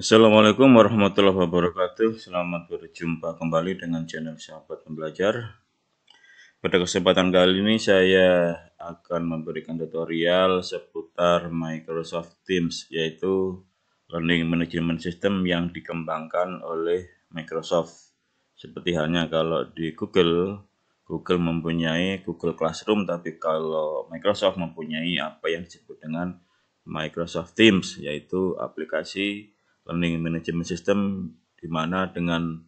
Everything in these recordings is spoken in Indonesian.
Assalamualaikum warahmatullahi wabarakatuh. Selamat berjumpa kembali dengan channel Sahabat Pembelajar. Pada kesempatan kali ini saya akan memberikan tutorial seputar Microsoft Teams yaitu Learning Management System yang dikembangkan oleh Microsoft. Seperti halnya kalau di Google, Google mempunyai Google Classroom tapi kalau Microsoft mempunyai apa yang disebut dengan Microsoft Teams yaitu aplikasi learning management system di mana dengan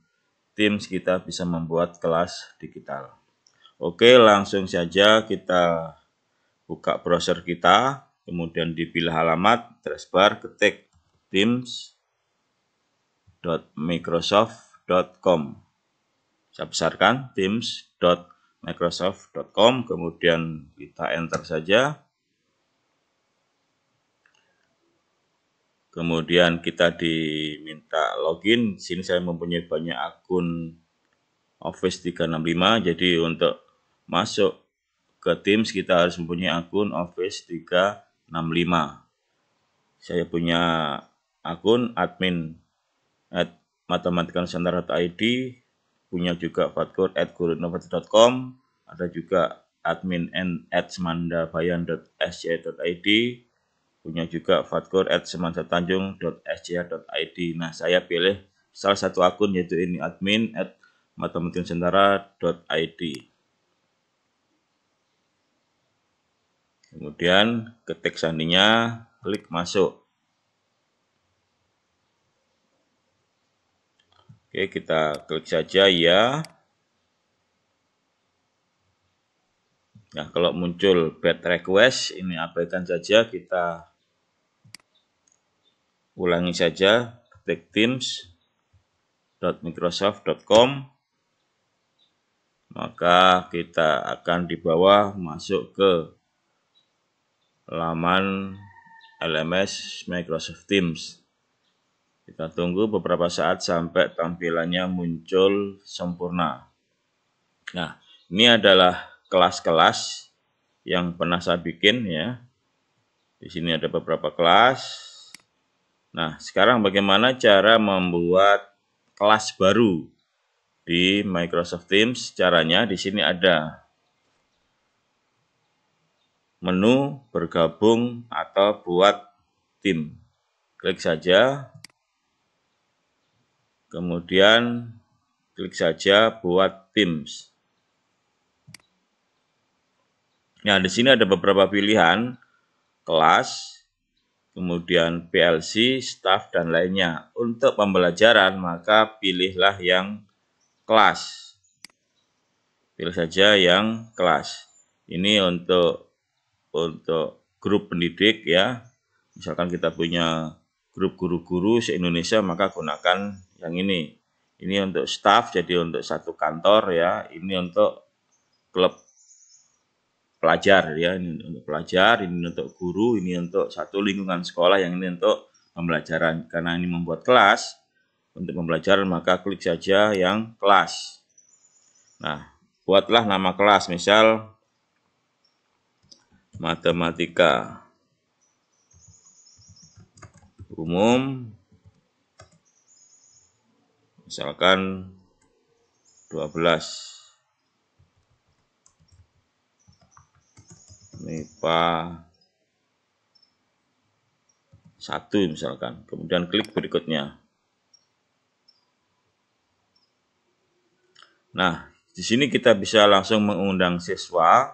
Teams kita bisa membuat kelas digital. Oke, langsung saja kita buka browser kita, kemudian dipilih alamat, address bar, ketik teams.microsoft.com. Saya besarkan teams.microsoft.com, kemudian kita enter saja. kemudian kita diminta login sini saya mempunyai banyak akun Office 365 jadi untuk masuk ke Teams kita harus mempunyai akun Office 365 saya punya akun admin at matematikanusantara.id punya juga fatkur at ada juga admin at semandabayan.sj.id punya juga fatkur at semansatanjung.sjr.id. Nah, saya pilih salah satu akun yaitu ini admin at matematikasentara.id. Kemudian ketik sandinya, klik masuk. Oke, kita klik saja ya. Nah, kalau muncul bad request, ini abaikan saja, kita ulangi saja ketik teams.microsoft.com maka kita akan dibawa masuk ke laman LMS Microsoft Teams. Kita tunggu beberapa saat sampai tampilannya muncul sempurna. Nah, ini adalah kelas-kelas yang pernah saya bikin ya. Di sini ada beberapa kelas, Nah, sekarang bagaimana cara membuat kelas baru di Microsoft Teams? Caranya di sini ada menu bergabung atau buat tim. Klik saja. Kemudian klik saja buat Teams. Nah, di sini ada beberapa pilihan kelas kemudian PLC, staff, dan lainnya. Untuk pembelajaran, maka pilihlah yang kelas. Pilih saja yang kelas. Ini untuk untuk grup pendidik ya. Misalkan kita punya grup guru-guru se-Indonesia, maka gunakan yang ini. Ini untuk staff, jadi untuk satu kantor ya. Ini untuk klub pelajar ya ini untuk pelajar ini untuk guru ini untuk satu lingkungan sekolah yang ini untuk pembelajaran karena ini membuat kelas untuk pembelajaran maka klik saja yang kelas nah buatlah nama kelas misal matematika umum misalkan 12 MIPA 1 misalkan. Kemudian klik berikutnya. Nah, di sini kita bisa langsung mengundang siswa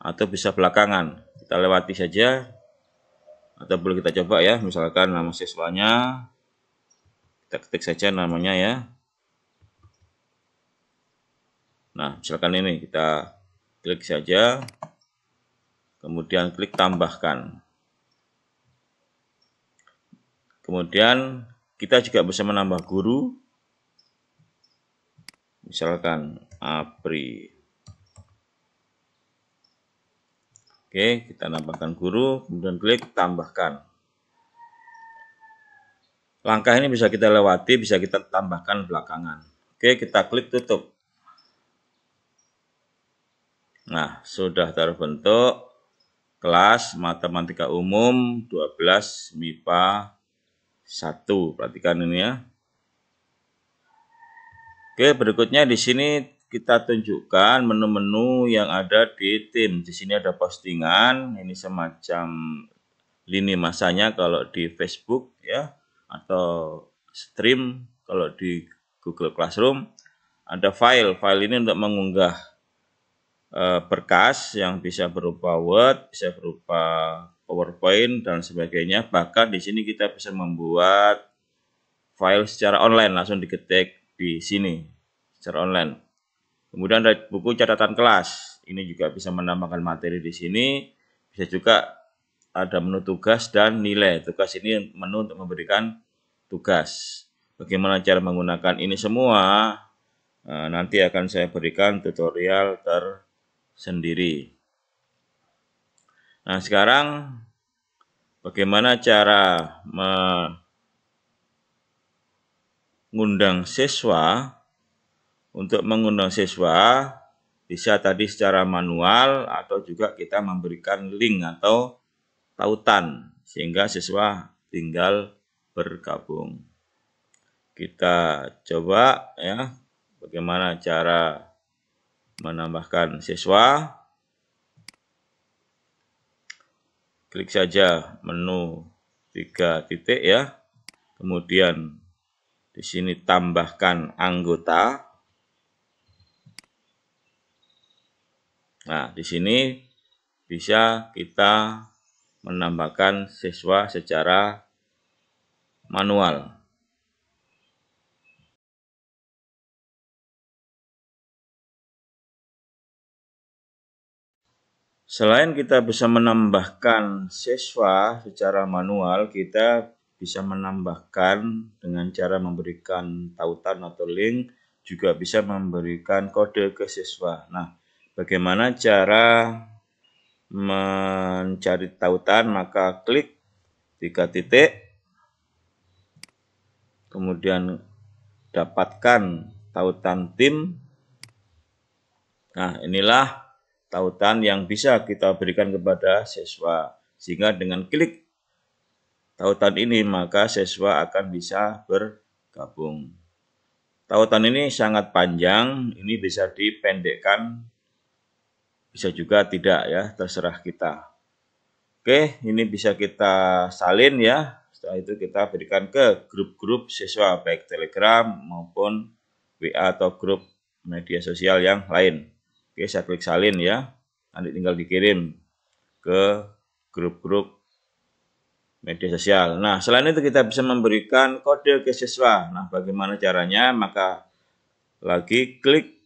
atau bisa belakangan. Kita lewati saja atau boleh kita coba ya, misalkan nama siswanya kita ketik saja namanya ya. Nah, misalkan ini kita klik saja kemudian klik tambahkan. Kemudian kita juga bisa menambah guru, misalkan Apri. Oke, kita tambahkan guru, kemudian klik tambahkan. Langkah ini bisa kita lewati, bisa kita tambahkan belakangan. Oke, kita klik tutup. Nah, sudah terbentuk kelas matematika umum 12 MIPA 1. Perhatikan ini ya. Oke, berikutnya di sini kita tunjukkan menu-menu yang ada di tim. Di sini ada postingan, ini semacam lini masanya kalau di Facebook ya atau stream kalau di Google Classroom. Ada file, file ini untuk mengunggah Eh, berkas yang bisa berupa Word, bisa berupa PowerPoint dan sebagainya. Bahkan di sini kita bisa membuat file secara online langsung diketik di sini secara online. Kemudian ada buku catatan kelas. Ini juga bisa menambahkan materi di sini. Bisa juga ada menu tugas dan nilai. Tugas ini menu untuk memberikan tugas. Bagaimana cara menggunakan ini semua? Eh, nanti akan saya berikan tutorial ter sendiri. Nah, sekarang bagaimana cara mengundang siswa untuk mengundang siswa bisa tadi secara manual atau juga kita memberikan link atau tautan sehingga siswa tinggal bergabung. Kita coba ya bagaimana cara menambahkan siswa. Klik saja menu tiga titik ya. Kemudian di sini tambahkan anggota. Nah, di sini bisa kita menambahkan siswa secara manual. Selain kita bisa menambahkan siswa secara manual, kita bisa menambahkan dengan cara memberikan tautan atau link, juga bisa memberikan kode ke siswa. Nah, bagaimana cara mencari tautan? Maka klik tiga titik, kemudian dapatkan tautan tim. Nah, inilah tautan yang bisa kita berikan kepada siswa. Sehingga dengan klik tautan ini maka siswa akan bisa bergabung. Tautan ini sangat panjang, ini bisa dipendekkan, bisa juga tidak ya, terserah kita. Oke, ini bisa kita salin ya, setelah itu kita berikan ke grup-grup siswa, baik Telegram maupun WA atau grup media sosial yang lain. Oke, saya klik salin ya. Nanti tinggal dikirim ke grup-grup media sosial. Nah, selain itu kita bisa memberikan kode ke siswa. Nah, bagaimana caranya? Maka lagi klik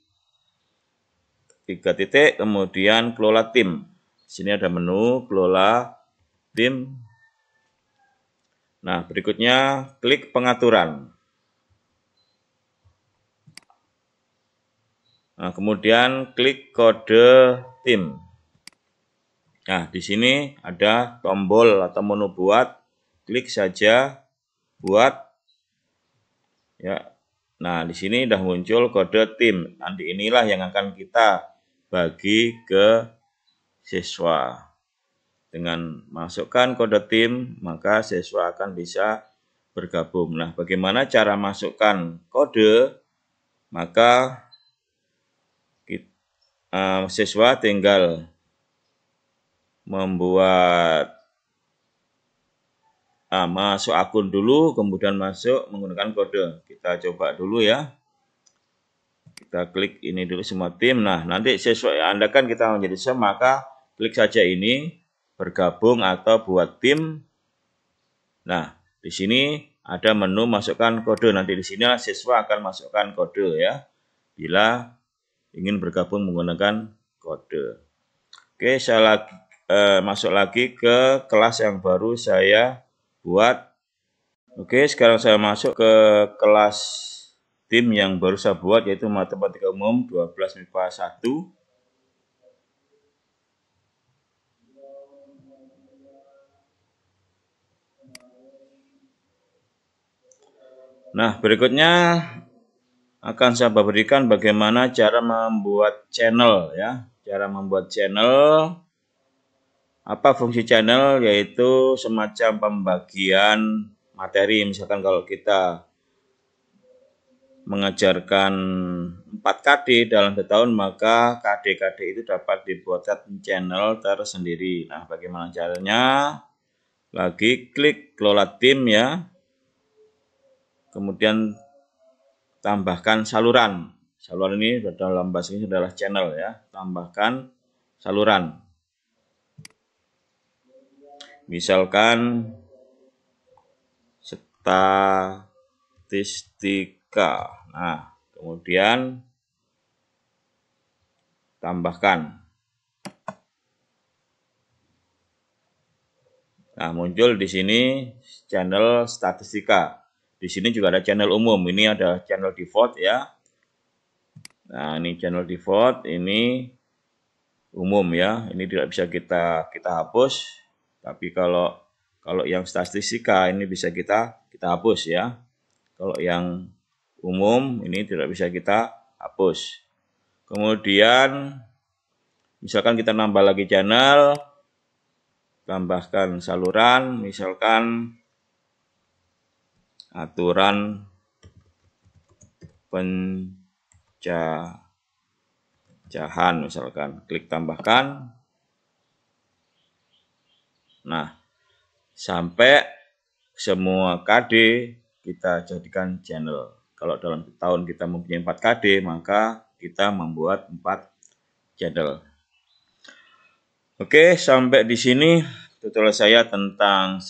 tiga titik, kemudian kelola tim. Di sini ada menu kelola tim. Nah, berikutnya klik pengaturan. Nah, kemudian klik kode tim. Nah, di sini ada tombol atau menu buat. Klik saja buat. Ya. Nah, di sini sudah muncul kode tim. Nanti inilah yang akan kita bagi ke siswa. Dengan masukkan kode tim, maka siswa akan bisa bergabung. Nah, bagaimana cara masukkan kode? Maka uh, siswa tinggal membuat uh, masuk akun dulu, kemudian masuk menggunakan kode. Kita coba dulu ya. Kita klik ini dulu semua tim. Nah, nanti sesuai Anda kan kita menjadi SEM, maka klik saja ini bergabung atau buat tim. Nah, di sini ada menu masukkan kode. Nanti di sini siswa akan masukkan kode ya. Bila ingin bergabung menggunakan kode. Oke, saya lagi, eh, masuk lagi ke kelas yang baru saya buat. Oke, sekarang saya masuk ke kelas tim yang baru saya buat yaitu Matematika Umum 12 MIPA 1. Nah, berikutnya akan saya berikan bagaimana cara membuat channel ya. Cara membuat channel apa fungsi channel yaitu semacam pembagian materi misalkan kalau kita mengajarkan 4KD dalam setahun maka KD-KD itu dapat dibuatkan channel tersendiri. Nah, bagaimana caranya? Lagi klik kelola tim ya. Kemudian tambahkan saluran. Saluran ini dalam bahasa Inggris adalah channel ya. Tambahkan saluran. Misalkan statistika. Nah, kemudian tambahkan. Nah, muncul di sini channel statistika. Di sini juga ada channel umum. Ini ada channel default ya. Nah, ini channel default, ini umum ya. Ini tidak bisa kita kita hapus. Tapi kalau kalau yang statistika ini bisa kita kita hapus ya. Kalau yang umum ini tidak bisa kita hapus. Kemudian misalkan kita nambah lagi channel, tambahkan saluran, misalkan aturan pencahan misalkan klik tambahkan nah sampai semua KD kita jadikan channel kalau dalam tahun kita mempunyai 4 KD maka kita membuat 4 channel Oke, sampai di sini tutorial saya tentang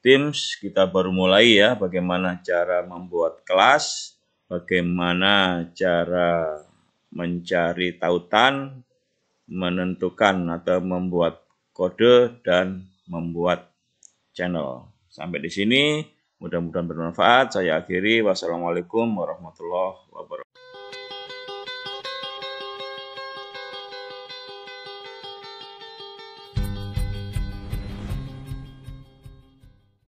Teams, kita baru mulai ya bagaimana cara membuat kelas, bagaimana cara mencari tautan, menentukan atau membuat kode dan membuat channel. Sampai di sini, mudah-mudahan bermanfaat. Saya akhiri. Wassalamualaikum warahmatullahi wabarakatuh.